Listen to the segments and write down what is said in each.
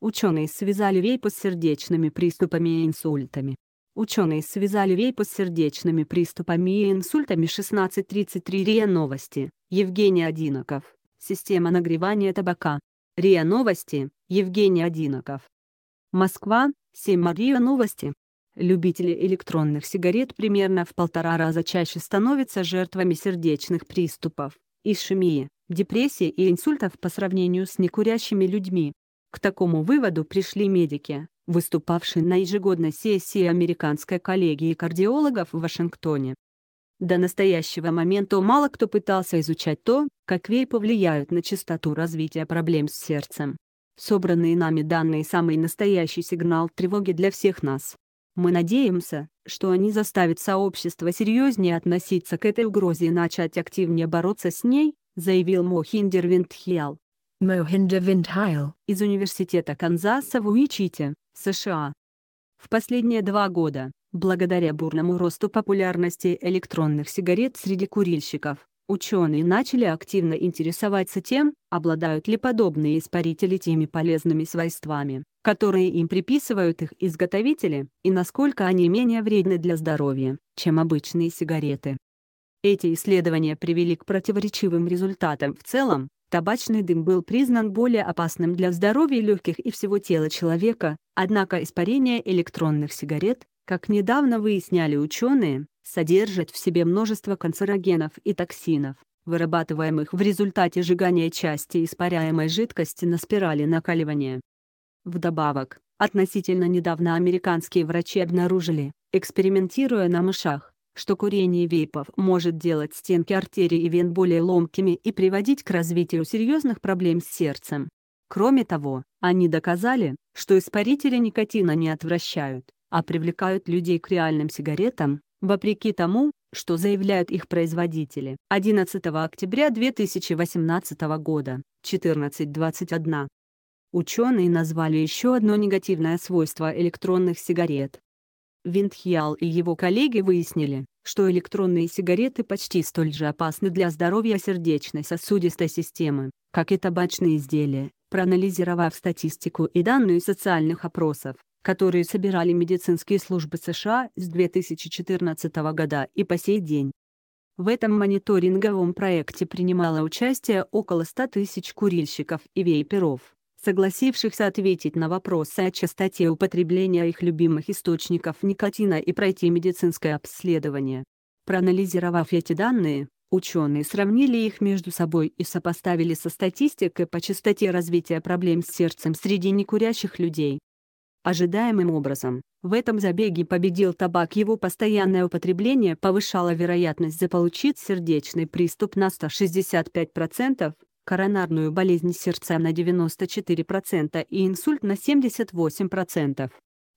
Ученые связали вейпы с сердечными приступами и инсультами. Ученые связали вейпы с сердечными приступами и инсультами 16.33 РИА Новости, Евгений Одиноков, система нагревания табака. РИА Новости, Евгений Одиноков. Москва, 7 РИА Новости. Любители электронных сигарет примерно в полтора раза чаще становятся жертвами сердечных приступов, ишемии, депрессии и инсультов по сравнению с некурящими людьми. К такому выводу пришли медики, выступавшие на ежегодной сессии Американской коллегии кардиологов в Вашингтоне. До настоящего момента мало кто пытался изучать то, как вейпы влияют на частоту развития проблем с сердцем. Собранные нами данные – самый настоящий сигнал тревоги для всех нас. Мы надеемся, что они заставят сообщество серьезнее относиться к этой угрозе и начать активнее бороться с ней, заявил Мохиндер Виндхиал. Мохенджа Виндхайл из Университета Канзаса в Уичите, США. В последние два года, благодаря бурному росту популярности электронных сигарет среди курильщиков, ученые начали активно интересоваться тем, обладают ли подобные испарители теми полезными свойствами, которые им приписывают их изготовители, и насколько они менее вредны для здоровья, чем обычные сигареты. Эти исследования привели к противоречивым результатам в целом, Табачный дым был признан более опасным для здоровья легких и всего тела человека, однако испарение электронных сигарет, как недавно выясняли ученые, содержит в себе множество канцерогенов и токсинов, вырабатываемых в результате сжигания части испаряемой жидкости на спирали накаливания. Вдобавок, относительно недавно американские врачи обнаружили, экспериментируя на мышах, что курение вейпов может делать стенки артерий и вен более ломкими и приводить к развитию серьезных проблем с сердцем. Кроме того, они доказали, что испарители никотина не отвращают, а привлекают людей к реальным сигаретам, вопреки тому, что заявляют их производители. 11 октября 2018 года, 14.21. Ученые назвали еще одно негативное свойство электронных сигарет Винтхиал и его коллеги выяснили, что электронные сигареты почти столь же опасны для здоровья сердечно-сосудистой системы, как и табачные изделия. Проанализировав статистику и данные социальных опросов, которые собирали медицинские службы США с 2014 года и по сей день. В этом мониторинговом проекте принимало участие около 100 тысяч курильщиков и вейперов согласившихся ответить на вопросы о частоте употребления их любимых источников никотина и пройти медицинское обследование. Проанализировав эти данные, ученые сравнили их между собой и сопоставили со статистикой по частоте развития проблем с сердцем среди некурящих людей. Ожидаемым образом, в этом забеге победил табак, его постоянное употребление повышало вероятность заполучить сердечный приступ на 165%, коронарную болезнь сердца на 94% и инсульт на 78%.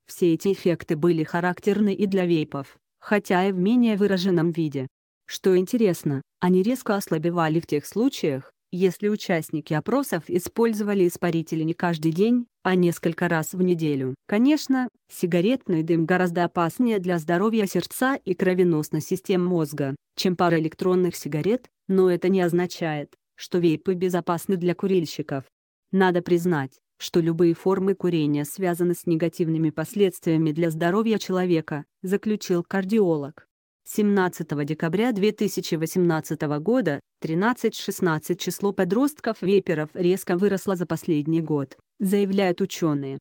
Все эти эффекты были характерны и для вейпов, хотя и в менее выраженном виде. Что интересно, они резко ослабевали в тех случаях, если участники опросов использовали испарители не каждый день, а несколько раз в неделю. Конечно, сигаретный дым гораздо опаснее для здоровья сердца и кровеносной системы мозга, чем пара электронных сигарет, но это не означает, что вейпы безопасны для курильщиков. Надо признать, что любые формы курения связаны с негативными последствиями для здоровья человека, заключил кардиолог. 17 декабря 2018 года 13-16 число подростков-вейперов резко выросло за последний год, заявляют ученые.